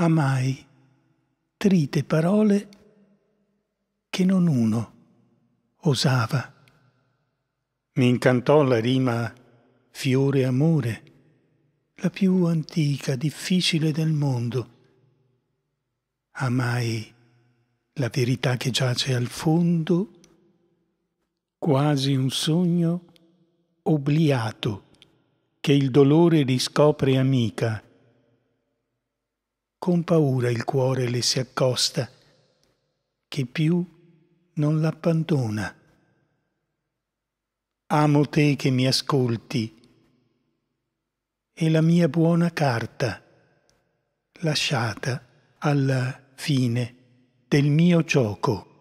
amai, trite parole che non uno osava. Mi incantò la rima fiore amore, la più antica, difficile del mondo. Amai la verità che giace al fondo, quasi un sogno obliato che il dolore riscopre amica con paura il cuore le si accosta, che più non l'abbandona. Amo te che mi ascolti, e la mia buona carta, lasciata alla fine del mio gioco.